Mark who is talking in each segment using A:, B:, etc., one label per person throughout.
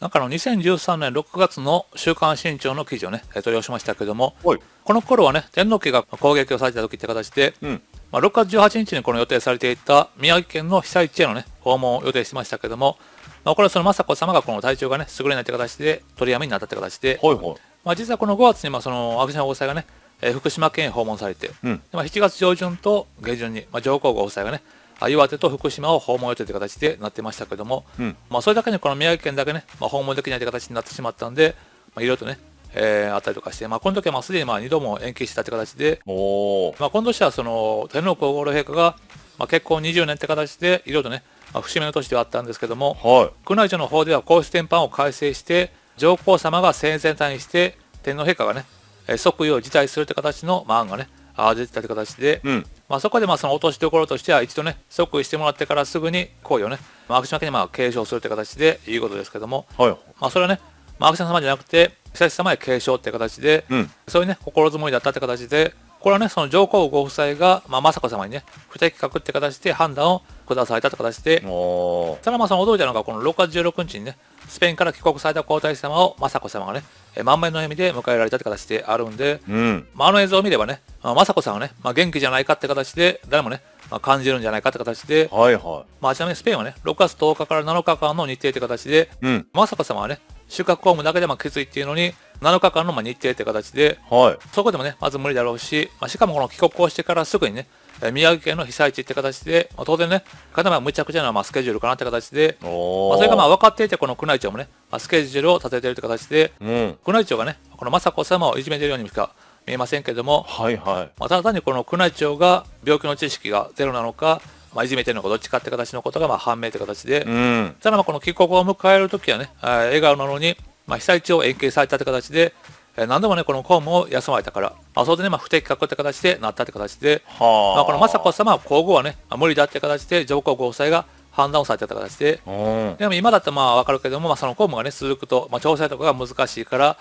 A: なかの2013年6月の週刊新潮の記事をね、取り押しましたけども、この頃はね、天皇家が攻撃をされた時って形で、うん、まあ、6月18日にこの予定されていた宮城県の被災地へのね、訪問を予定してましたけども、まあ、これはその雅子様がこの体調がね、優れないって形で取りやめになったって形で、まあ、実はこの5月にまあそのさん夫妻がね、えー、福島県へ訪問されて、うん、まあ、7月上旬と下旬に、まあ、上皇后夫妻がね、岩手と福島を訪問予定という形でなってましたけども、うん、まあ、それだけにこの宮城県だけね、まあ、訪問できないという形になってしまったんで、まあ、いろいろとね、えー、あったりとかして、まあ、この時はまあすでにまあ2度も延期したという形で、まあ、今年はその天皇皇后両陛下が、まあ、結婚20年という形で、いろいろとね、まあ、節目の年ではあったんですけども、はい、宮内庁の方では皇室典範を改正して、上皇様が生前退院して、天皇陛下がね、即位を辞退するという形の、まあ、案がね、あ出てたって形で、うん、まあ、そこでまあその落としどころとしては一度ね即位してもらってからすぐに行為をね、まあ、家にまあ継承するって形でいうことですけども、はい、まあ、それはね、まあ、様じゃなくて久し様へ継承って形で、うん、そういうね心づもりだったって形でこれはね、その上皇ご夫妻が、まあ、雅子様にね、不適格って形で判断を下されたって形で、それはまあそ驚いたのが、この6月16日にね、スペインから帰国された皇太子様を雅子様がね、満面の笑みで迎えられたって形であるんで、うん、まあ、あの映像を見ればね、まあ、雅子さんはね、まあ、元気じゃないかって形で、誰もね、まあ、感じるんじゃないかって形で、はいはい、まあ、ちなみにスペインはね、6月10日から7日間の日程って形で、うん、雅子様はね、収穫公務だけでもきついっていうのに、7日間の日程って形で、はい、そこでもね、まず無理だろうし、まあ、しかもこの帰国をしてからすぐにね、宮城県の被災地って形で、まあ、当然ね、かなりむちゃくちゃなまあスケジュールかなって形で、まあ、それがまあ分かっていて、この宮内庁もね、まあ、スケジュールを立ててるって形で、うん、宮内庁がね、この雅子様をいじめてるようにしか見えませんけれども、はいはいまあ、ただ単にこの宮内庁が病気の知識がゼロなのか、まあ、いじめてるのかどっちかって形のことがまあ判明という形で、うん、ただまあこの帰国を迎えるときはね、笑顔なのに、まあ、被災地を延期されたって形で、何度もね、この公務を休まれたから、まあ、それでね、まあ、不適格って形でなったって形で、まあ、この雅子さは皇后はね、あ、無理だって形で上皇后夫妻が判断をされてた形で、でも今だってまあ分かるけども、まあ、その公務がね、続くと、まあ、調整とかが難しいから、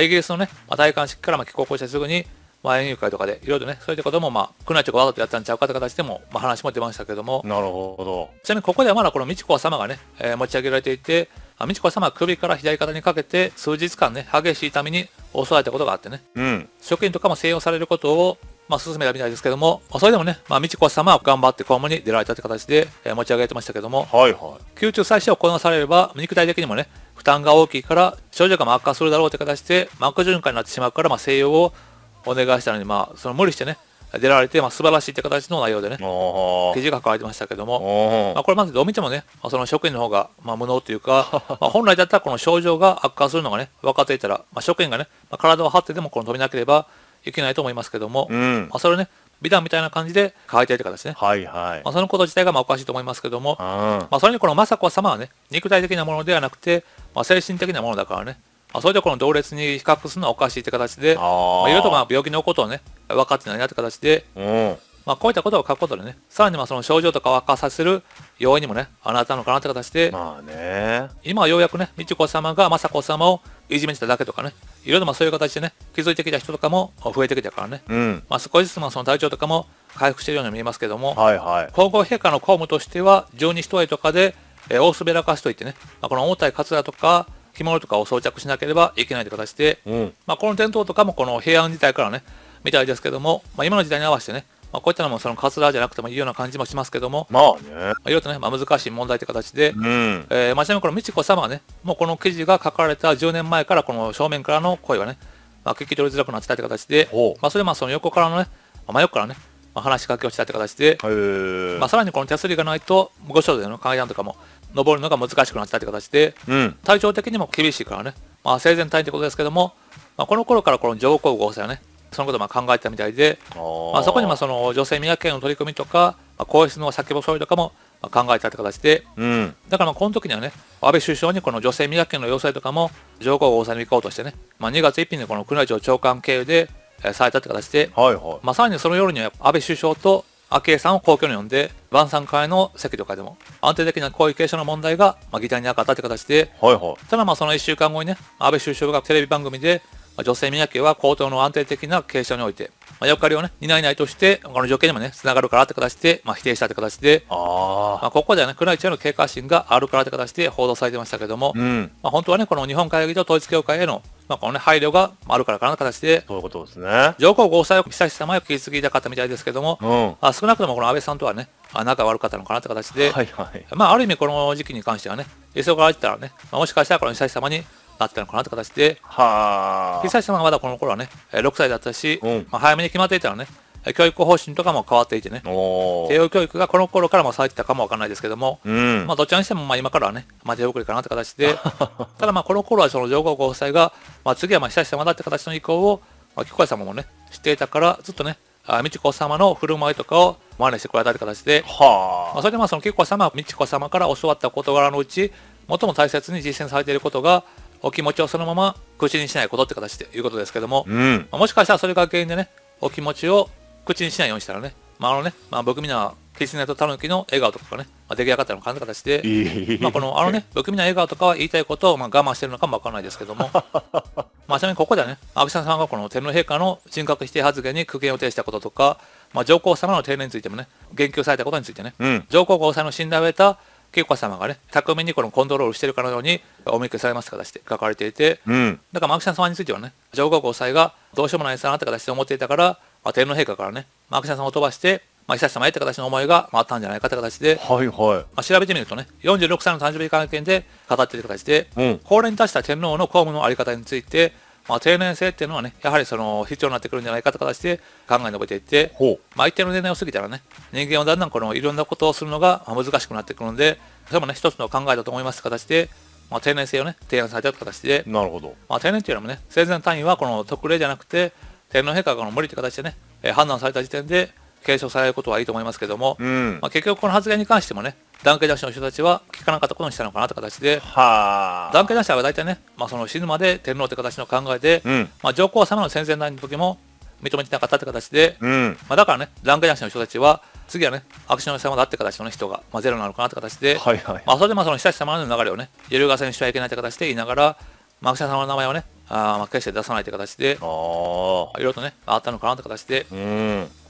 A: イギリスのね、まあ、戴冠式からまあ帰国してすぐに、まあ、園遊会とかでいろいろね、そういったことも、まあ、宮内庁がわざとやったんちゃうかって形でも、まあ、話も出ましたけども。なるほど。ちなみにここではまだこの美智子様がね、えー、持ち上げられていて、あ美智子様は首から左肩にかけて、数日間ね、激しい痛みに襲われたことがあってね。うん。職員とかも静養されることを、まあ、進めたみたいですけども、まあ、それでもね、まあ、美智子様は頑張って公務に出られたって形で、えー、持ち上げてましたけども、はいはい。宮中再生を行わされれば、肉体的にもね、負担が大きいから、症状が悪化するだろうって形で、膜循環になってしまうから、まあ、西洋をお願いしたのに、まあ、その無理してね、出られて、まあ、素晴らしいって形の内容でね、記事が書かれてましたけども、まあ、これまずどう見てもね、まあ、その職員の方が、まあ、無能というか、まあ本来だったらこの症状が悪化するのがね、分かっていたら、まあ、職員がね、まあ、体を張ってでもこの止びなければいけないと思いますけども、うん、まあ、それをね、美談みたいな感じで書いてるって形ね。はいはい。まあ、そのこと自体がまあおかしいと思いますけども、まあ、それにこの雅子様はね、肉体的なものではなくて、まあ、精神的なものだからね、まあ、それでこの同列に比較するのはおかしいって形で、まあ、いろいろとまあ病気のことをね、分かってないなって形で、うん、まあ、こういったことを書くことでね、さらにまあその症状とか悪化させる要因にもね、あなたのかなって形で、まあね、今はようやくね、美智子様が雅子様をいじめてただけとかね、いろいろまあそういう形でね、気づいてきた人とかも増えてきたからね、うん、まあ、少しずつまあその体調とかも回復しているように見えますけども、はいはい、皇后陛下の公務としては、十二人とかで、えー、大滑らかしといってね、まあ、この重たいかつらとか、着物とかを装着しなければいけないという形で、うん、まあ、この伝統とかもこの平安時代からね、みたいですけども、まあ、今の時代に合わせてね、まあ、こういったのもそのカツラじゃなくてもいいような感じもしますけども、まあね、まあ、いろいろとね、まあ、難しい問題という形で、うん、えー、まあ、ちなみにこの美智子様はね、もうこの記事が書かれた10年前からこの正面からの声はね、まあ、聞き取りづらくなってたという形で、まあ、それはまあその横からのね、まあ、真横からね、まあ、話しかけをしたという形で、まあ、さらにこの手すりがないと、ご所での階段とかも登るのが難しくなったって形で、うん、体調的にも厳しいからね、まあ、生前退院ってことですけども、まあ、この頃からこの上皇后さはねそのことをまあ考えてたみたいで、まあ、そこにまあその女性宮家の取り組みとか、まあ、皇室の先細りとかも考えたって形で、うん、だからまあこの時にはね安倍首相にこの女性宮家の要請とかも上皇后さんに行こうとしてね、まあ、2月1日にこの宮内庁長官経由でされたって形で、はいはい、まあ、さらにその夜には安倍首相と昭恵さんを皇居に呼んで、晩餐会の席とかでも、安定的な皇位継承の問題が、まあ、議題に上がったって形で、はいはい、ただまあその1週間後にね、安倍首相がテレビ番組で、女性磨きは高等の安定的な継承において、まあ、役割をね、担いないとして、他の条件にもね、繋がるからって形で、まあ、否定したって形で、あまあ、ここではね、宮内庁の警戒心があるからって形で報道されてましたけども、うん、まあ、本当はね、この日本会議と統一教会への、まあ、このね、配慮があるからかな形で、そういうことですね。上皇ご夫妻を悠久まを引き継ぎたかったみたいですけども、うん、あ少なくともこの安倍さんとはね、あ仲悪かったのかなって形で、はいはい、まあ、ある意味この時期に関してはね、予かが言ったらね、まあ、もしかしたらこの悠久様に、だったのかなって形で、久災さ様がまだこの頃はね、6歳だったし、うん、まあ、早めに決まっていたらね、教育方針とかも変わっていてね、慶応教育がこの頃からもされてたかもわからないですけども、うん、まあどちらにしてもまあ今からはね、まあ、手遅れかなって形で、ただまあこの頃はその上皇ご夫妻が、まあ、次はまあ災者様だって形の意向を、まあ、菊子様もね、知っていたから、ずっとね、美智子様の振る舞いとかを真似してくれたって形で、はまあ、それでまあその菊子様は美智子様から教わった事柄のうち、最も大切に実践されていることが、お気持ちをそのまま口にしないことって形ということですけども、うん、まあ、もしかしたらそれが原因でね、お気持ちを口にしないようにしたらね、まあ、あのね、まあ、僕みな、キツネとタヌキの笑顔とかがね、まあ、出来上がったのかな形で、まあこの、あのね、不気味な笑顔とかは言いたいことをまあ我慢してるのかもわからないですけども、まあちなみにここではね、安倍さんがこの天皇陛下の人格否定発言に苦言を呈したこととか、まあ上皇様の定年についてもね、言及されたことについてね、うん、上皇后さんの信頼を得た恵子様がね、巧みにこのコントロールしてるかのように、お見受けされます形で書かれていて、うん、だからマキシャン様についてはね、上皇后妻がどうしようもないさなって形で思っていたから、まあ、天皇陛下からね、マキシャン様を飛ばして、まあ、久様へって形の思いが、あ、ったんじゃないかって形で、
B: はいはいま
A: あ、調べてみるとね、46歳の誕生日会見で語っている形で、うん、高齢に達した天皇の公務のあり方について、まあ、定年制っていうのはね、やはりその必要になってくるんじゃないかとい形で考えにべていって、まあ、一定の年齢を過ぎたらね、人間はだんだんこのいろんなことをするのが難しくなってくるので、それもね、一つの考えだと思いますって形で、まあ、定年制をね、提案されたという形で、なるほど。まあ、定年っていうのもね、生前単位はこの特例じゃなくて、天皇陛下が無理って形でね、判断された時点で、継承されることはいいと思いますけども、うん、まあ、結局この発言に関してもね、男系男子の人たちは聞かなかったことにしたのかなって形で、男系男子は大体ね、まあ、その死ぬまで天皇って形の考えで、うん、まあ、上皇様の戦前の時も認めてなかったって形で、うん、まあ、だからね、男系男子の人たちは、次はね、秋篠様だって形の、人が、まあ、ゼロなのかなって形で、はいはい、まあ、それでまあその久し様の流れをね、揺るがせにしてはいけないって形で言いながら、まあ、秋篠様の名前をね、あ巻して出さないという形で、いろいろとね、あったのかなという形で、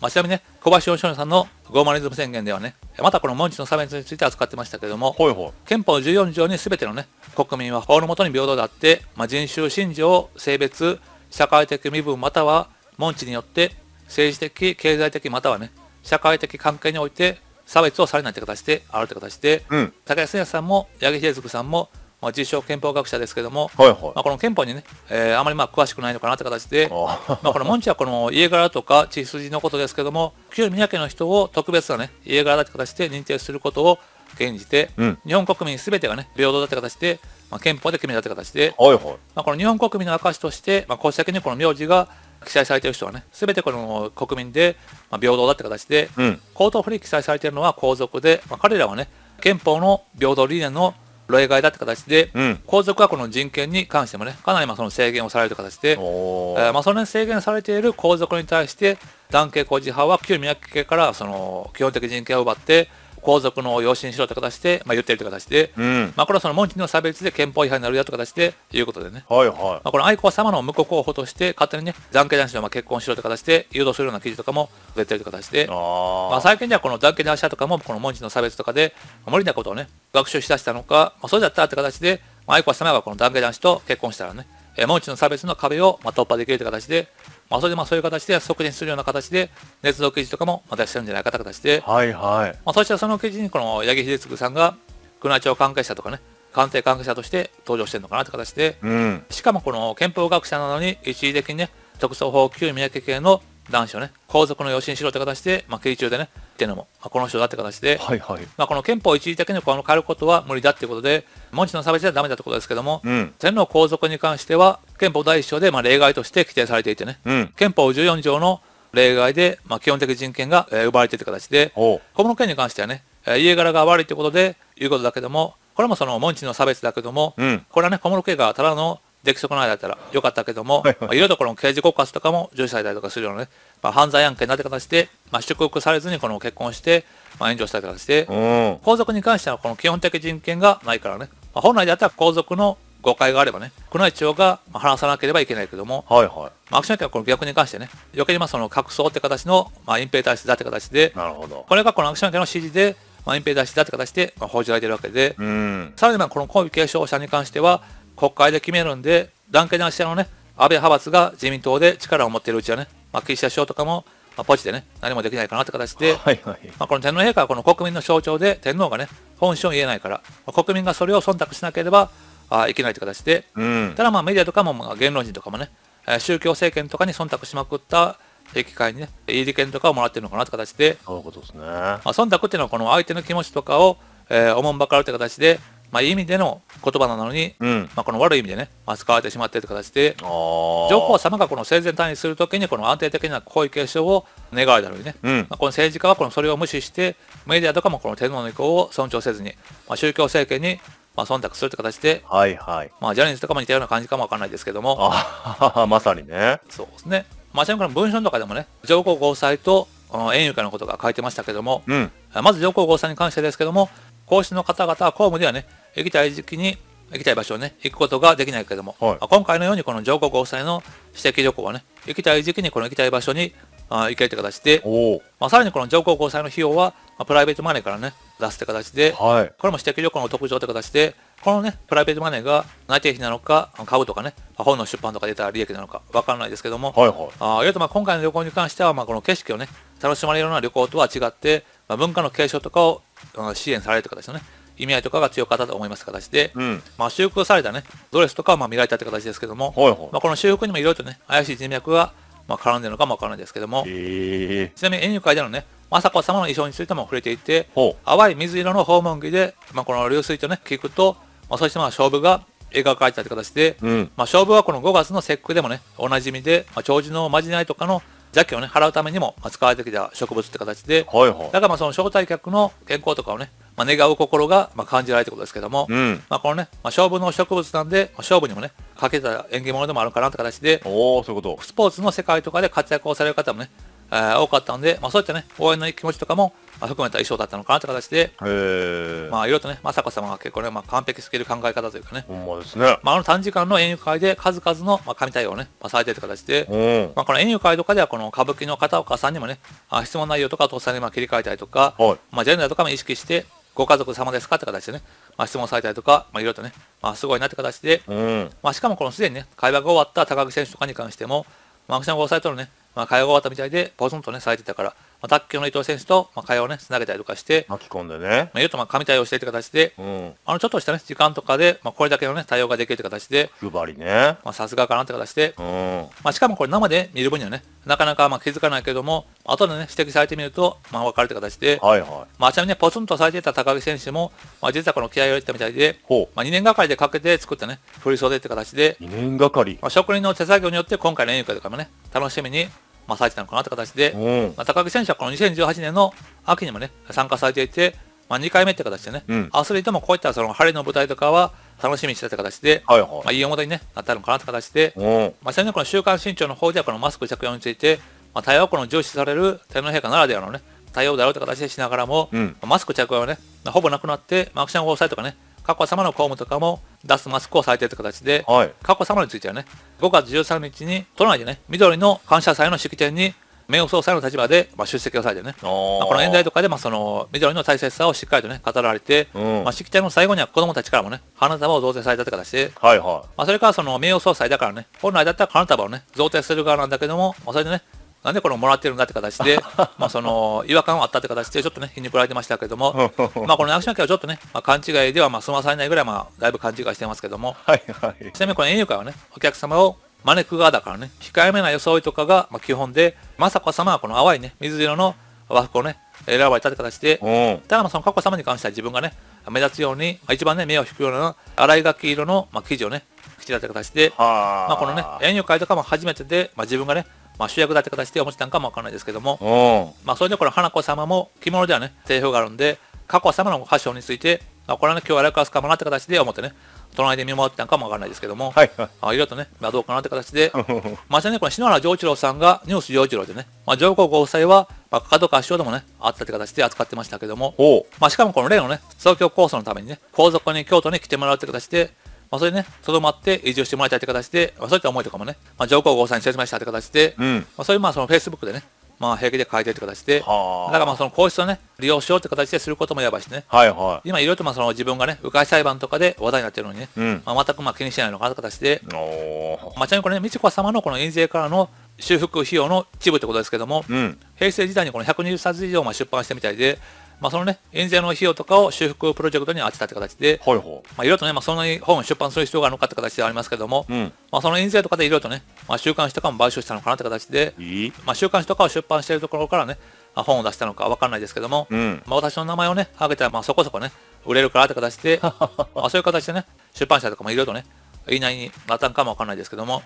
A: まあ、ちなみにね、小林洋少さんのゴーマニズム宣言ではね、またこの文字の差別について扱ってましたけれども、ほいほい憲法14条に全てのね、国民は法のもとに平等であって、まあ、人種、信条、性別、社会的身分または文字によって政治的、経済的またはね、社会的関係において差別をされないという形であるという形で、うん、高也さんも八木秀嗣さんもまあ、自称憲法学者ですけども、はいはいまあ、この憲法にね、えー、あまりまあ詳しくないのかなって形で、まあこの文ンはこの家柄とか血筋のことですけども、旧宮家の人を特別なね、家柄だって形で認定することを現じて、うん、日本国民すべてがね、平等だって形で、まあ、憲法で決めたって形で、はいはい、まあ、この日本国民の証として、まあ、公式的にこの名字が記載されている人はね、すべてこの国民で、まあ、平等だって形で、うん、口頭府り記載されているのは皇族で、まあ、彼らはね、憲法の平等理念の例外だって形で、うん、皇族はこの人権に関してもね、かなりまあその制限をされるという形で、えー、まあその制限されている皇族に対して、男系皇子派は旧宮家からその基本的人権を奪って、皇族の養子にしろって形で、まあ、言ってるって形で、うん、まあ、これはその文字の差別で憲法違反になるよって形でいうことでね、はいはいまあ、この愛子様の無効候補として勝手にね男系男子のまあ結婚しろって形で誘導するような記事とかも出てるって形でまあ、最近ではこの男系男子とかもこの文字の差別とかで無理なことをね学習しだしたのか、まあ、そうだったって形で、まあ、愛子様がこの男系男子と結婚したらねえう一度の差別の壁をまた突破できるという形で、まあ、それでまあそういう形で促進するような形で、捏造記事とかもまたしてるんじゃないかという形で、
B: はいはい。
A: まあ、そしてその記事にこの八木秀次さんが、宮内庁関係者とかね、官邸関係者として登場してるのかなという形で、うん、しかもこの憲法学者なのに一時的にね、特措法旧宮家系の男子をね、皇族の養子にしろという形で、まあ、記事中でね、っていうのも、まあ、この人だって形で、はいはい、まあ、この憲法一時的にこの変えることは無理だっていうことで文字の差別はダメだってことですけども、うん、天皇皇族に関しては憲法第一章でまあ例外として規定されていてね、うん、憲法14条の例外でまあ基本的人権が奪われている形で小室家に関してはね家柄が悪いということでいうことだけどもこれもその文字の差別だけども、うん、これはね小室家がただの出来損ないだったらよかったけども、はいはいまあ、いろんこの刑事告発とかも重視されたりとかするようなね、まあ、犯罪案件なって形で、まあ、祝福されずにこの結婚して、まあ、炎上したりとかして、皇族に関してはこの基本的人権がないからね、まあ、本来であったら皇族の誤解があればね、宮内庁が話さなければいけないけども、はいはい、まあ、アクション権はこの逆に関してね、余計にまあその隠そうって形の、まあ、隠蔽体質だって形で、なるほどこれがこのアクション権の指示で、まあ、隠蔽体質だって形で、まあ、報じられているわけで、うん、さらにまあこの皇位継承者に関しては、国会で決めるんで、団結なしのね、安倍派閥が自民党で力を持っているうちはね、まあ、岸田首相とかも、まあ、ポジでね、何もできないかなって形で、はいはい、まあ、この天皇陛下はこの国民の象徴で、天皇がね、本心を言えないから、まあ、国民がそれを忖度しなければあいけないという形で、うん、ただまあメディアとかも、まあ、言論人とかもね、えー、宗教政権とかに忖度しまくった機会にね、いい利権とかをもらってるのかなって形で、そういうことですね。まあ、忖度っていうのは、この相手の気持ちとかを、えー、おもんばかるという形で、まあ、いい意味での言葉なのに、うん、まあ、この悪い意味でね、まあ、使われてしまっている形で、上皇様がこの生前退位するときに、この安定的な皇位継承を願うだろうにね、うん、まあ、この政治家はこのそれを無視して、メディアとかもこの天皇の意向を尊重せずに、まあ、宗教政権にまあ、忖度するって形で、はいはい。まあ、ジャニーズとかも似たような感じかもわかんないですけども。あまさにね。そうですね。まあ、ちなみにこの文書とかでもね、上皇后妻と園遊会のことが書いてましたけども、うん、まず上皇后妻に関してですけども、皇室の方々は公務ではね、行きたい時期に行きたい場所をね、行くことができないけども、はい、今回のようにこの上皇ご夫妻の私的旅行はね、行きたい時期にこの行きたい場所にあ行けるという形で、まあ、さらにこの上皇ご夫妻の費用は、まあ、プライベートマネーからね、出すという形で、はい、これも私的旅行の特徴という形で、このね、プライベートマネーが内定費なのか、株とかね、本の出版とか出た利益なのか分からないですけども、はいはい、あいわゆるまあ今回の旅行に関しては、まあ、この景色をね、楽しまれるような旅行とは違って、まあ、文化の継承とかを支援されるという形のね、意味合いとかが強かったと思います形で、うん、まあ、修復されたね、ドレスとかをまあ見られたって形ですけども、いい、まあ、この修復にもいろいろとね、怪しい人脈がまあ絡んでるのかもわからないですけども、えー、ちなみに演舞会でのね、雅子様の衣装についても触れていて、淡い水色の訪問着で、まあ、この流水とね、聞くと、まあ、そしてまあ勝負が描かれたって形で、うん、まあ勝負はこの5月の節句でもね、おなじみで、まあ、長寿のまじないとかの邪気をね、払うためにも使われてきた植物って形で、はいはい、だからまあその招待客の健康とかをね、まあ、願う心がまあ感じられるということですけども、うん、まあこのね、まあ、勝負の植物なんで、まあ、勝負にもね、かけた縁起物でもあるかなって形で、おそういうことスポーツの世界とかで活躍をされる方もね、えー、多かったので、まあ、そういったね、応援の気持ちとかも、まあ、含めた衣装だったのかなって形で、まあ、いろいろとね、雅子様が結構ね、まあ、完璧すぎる考え方というかね、ほんまですね。まあ、あの短時間の演誘会で数々の、まあ、神対応をね、まあ、されている形で、うん、まあ、この演誘会とかでは、この歌舞伎の片岡さんにもね、あ質問内容とかをとっさにまあ切り替えたりとか、はい、まあ、ジェンダーとかも意識して、ご家族様ですかって形でね、まあ、質問されたりとか、まあ、いろいろとね、まあ、すごいなって形で、うん、まあ、しかもこのすでにね、会話が終わった高木選手とかに関しても、まあ、アクションが抑えとるね、まあ、会話が終わったみたいで、ポツンとね、咲いてたから、まあ、卓球の伊藤選手と、まあ、会話をね、つなげたりとかして、巻き込んでね。まあ、言うと、まあ、神対応してって形で、うん、あの、ちょっとしたね、時間とかで、まあ、これだけのね、対応ができるって形で、ふばりね。まあ、さすがかなって形で、うん、まあ、しかもこれ生で見る分にはね、なかなかまあ気づかないけども、後でね、指摘されてみると、まあ、わかるって形で、はいはい。まあ、ちなみに、ね、ポツンとされていた高木選手も、まあ、実はこの気合を入れたみたいで、ほう。まあ、2年がかりでかけて作ったね、振り袖って形で、2年がかり。まあ、職人の手作業によって、今回の演歌とかもね、楽しみに、まあ、されてたのかなって形で、まあ、高木選手はこの2018年の秋にもね、参加されていて、まあ、2回目って形でね、うん、アスリートもこういったその晴れの舞台とかは楽しみにしてた形で、はいはいまあ、いいに、ね、なったのかなって形で、まあ、先のこの週刊新潮の方ではこのマスク着用について、まあ、対応をこの重視される天皇陛下ならではのね、対応だろうって形でしながらも、うん、マスク着用はね、まあ、ほぼなくなって、まあ、アクション防災とかね、佳子さまの公務とかも、すマスクをされているという形で、はい、佳子さまについてはね、5月13日に都内でね、緑の感謝祭の式典に名誉総裁の立場で、まあ、出席をされてね、まあ、この演題とかで、まあ、その緑の大切さをしっかりとね語られて、うん、まあ、式典の最後には子どもたちからもね花束を贈呈されたって形で、はいはいまあ、それからその名誉総裁だからね本来だったら花束をね贈呈する側なんだけども、まあ、それでねなんでこれをもらってるんだって形で、まあその違和感はあったって形で、ちょっとね、皮肉られてましたけども、まあこのア島家はちょっとね、まあ、勘違いではまあ済まされないぐらい、まあだいぶ勘違いしてますけども、はいはい、ちなみにこの園遊会はね、お客様を招く側だからね、控えめな装いとかがまあ基本で、雅子様はこの淡いね、水色の和服をね、選ばれたって形で、ただまあその佳子様に関しては自分がね、目立つように、まあ、一番ね、目を引くような、洗いがき色の、まあ、生地をね、着てたって形で、まあこのね、園遊会とかも初めてで、まあ自分がね、まあ、主役だって形でお持ちたんかもわからないですけど
B: も、
A: まあ、それでこの花子様も着物ではね、定評があるんで、佳子様のファッションについて、まあ、これはね、今日はラクかもなって形で思ってね、隣で見守ってたんかもわからないですけども、はいはい、あいろいろとね、まあ、どうかなって形で、まあ、ね、この篠原丈一郎さんが、ニュース丈一郎でね、まあ、上皇ご夫妻は、まあ、かかとか足でもね、あったって形で扱ってましたけども、まあ、しかもこの例のね、総教構想のためにね、皇族に京都に来てもらうって形で、まあ、それね、とどまって移住してもらいたいって形で、まあ、そういった思いとかもね、まあ、上皇后さんに説明したって形で、うん、まあ、そう、まあその Facebook でね、まあ、平気で書いてるって形で、だからまあその皇室をね、利用しようって形ですることもやばいしね、はいはい、今いろいろとまあその自分がね、迂回裁判とかで話題になってるのにね、うん、まあ、全くまあ気にしないのかなって形で、まあ、ちなみにこれね、美智子様のこの印税からの修復費用の一部ってことですけども、うん、平成時代にこの120冊以上まあ出版してみたいで、まあ、そのね、演者の費用とかを修復プロジェクトに当てたって形で、はいはい。まあ、いろいろとね、まあ、そんなに本を出版する必要があるのかって形ではありますけども、うん。まあ、その演税とかでいろいろとね、まあ、週刊誌とかも買収したのかなって形で、いいまあ、週刊誌とかを出版しているところからね、本を出したのかわかんないですけども、うん。まあ、私の名前をね、挙げたら、まあ、そこそこね、売れるからって形で、まあ、そういう形でね、出版社とかもいろいろとね、言いなりになったんかもわかんないですけども、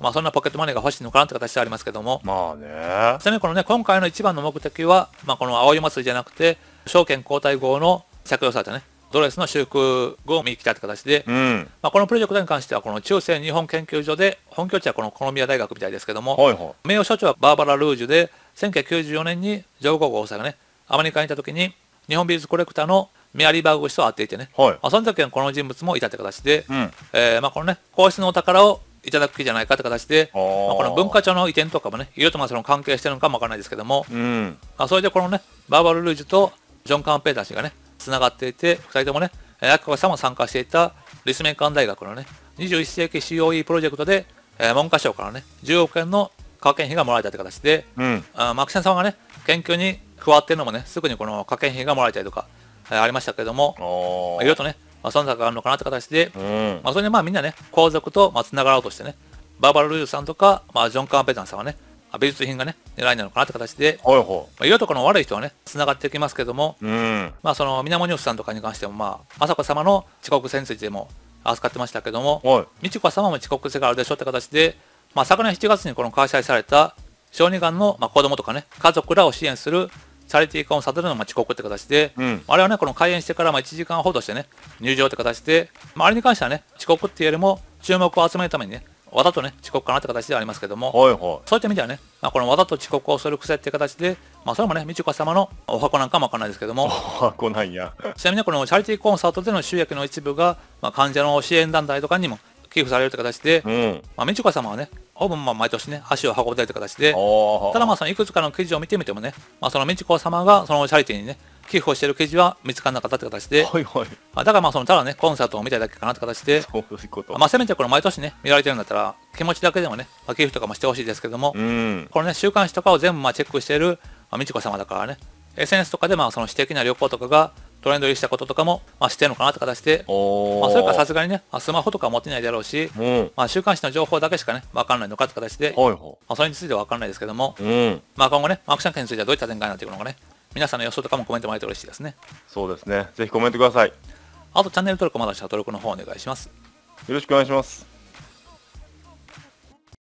A: まあそんなポケットマネーが欲しいのかなって形でありますけども、まあね。ちなみにこのね、今回の一番の目的は、まあこの青い祭りじゃなくて、証券交代後の着用されたね、ドレスの修復後を見に来たって形で、うん、まあ、このプロジェクトに関しては、この中世日本研究所で、本拠地はこのコロンビア大学みたいですけども、はいはい、名誉所長はバーバラ・ルージュで、1994年に上皇后夫妻がね、アメリカにいた時に、日本美術コレクターのメアリー・バーグ氏と会っていてね、はい、まあ、その時はこの人物もいたって形で、うん、えー、まあ、このね、皇室のお宝をいただく気じゃないかって形で、まあ、この文化庁の移転とかもね、いろいろとまあその関係してるのかもわからないですけども、うん、まあ、それでこのね、バーバル・ルージュとジョン・カンペーター氏がね、繋がっていて、2人ともね、アキコさんも参加していた立命館大学のね、21世紀 COE プロジェクトで、え文科省からね、10億円の科研費がもらえたという形で、うん、あマクセンさんがね、研究に加わってるのもね、すぐにこの科研費がもらえたりとか、えありましたけども、いろいろとね、まあ、存在があるのかなって形で、うん、まあ、それでまあみんなね、皇族とまあ繋がろうとしてね、バーバル・ルーズさんとか、まあ、ジョン・カンペータンさんはね、美術品がね、狙いなのかなって形で、はいはいまあ、色とかの悪い人はね、繋がってきますけども、うん、まあその、水面ニュースさんとかに関しても、まあ、雅子様の遅刻性についても扱ってましたけども、はい、美智子様も遅刻せがあるでしょうって形で、まあ昨年7月にこの開催された、小児がんの、まあ、子供とかね、家族らを支援するチャリティー化を定めるのが遅刻って形で、うん、あれはね、この開園してからまあ、1時間ほどしてね、入場って形で、まあ、あれに関してはね、遅刻っていうよりも、注目を集めるためにね、わざとね、遅刻かなって形ではありますけども、はいはい、そういった意味ではね、まあ、このわざと遅刻をする癖っていう形で、まあ、それもね、みちこ様のお箱なんかもわかんないですけども、お箱なんや。ちなみにこのチャリティーコンサートでの収益の一部が、まあ、患者の支援団体とかにも寄付されるって形で、まあ、みちこ様はね、ほぼまあ毎年ね、足を運ぶという形で、ただまあそのいくつかの記事を見てみてもね、まあ、そのみちこ様がそのチャリティーにね、寄付をしている記事は見つからなかったって形で、はいはい、だからまあそのただね、コンサートを見ただけかなって形で、そういうことまあ、せめてこれ毎年ね、見られてるんだったら、気持ちだけでもね、まあ、寄付とかもしてほしいですけども、うん、このね、週刊誌とかを全部まあチェックしている、まあ、美智子様だからね、SNS とかでまあその私的な旅行とかがトレンド入りしたこととかも、まあ、してるのかなって形で、まあ、それからさすがにね、まあ、スマホとか持ってないだろうし、うん、まあ、週刊誌の情報だけしかね、わかんないのかって形で、はいはい、まあ、それについてはわかんないですけども、うん、まあ今後ね、アクション券についてはどういった展開になっていくのかね、皆さんの予想とかもコメントもらえて嬉しいですねそうですねぜひコメントくださいあとチャンネル登録まだした登録の方お願いしますよろしくお願いします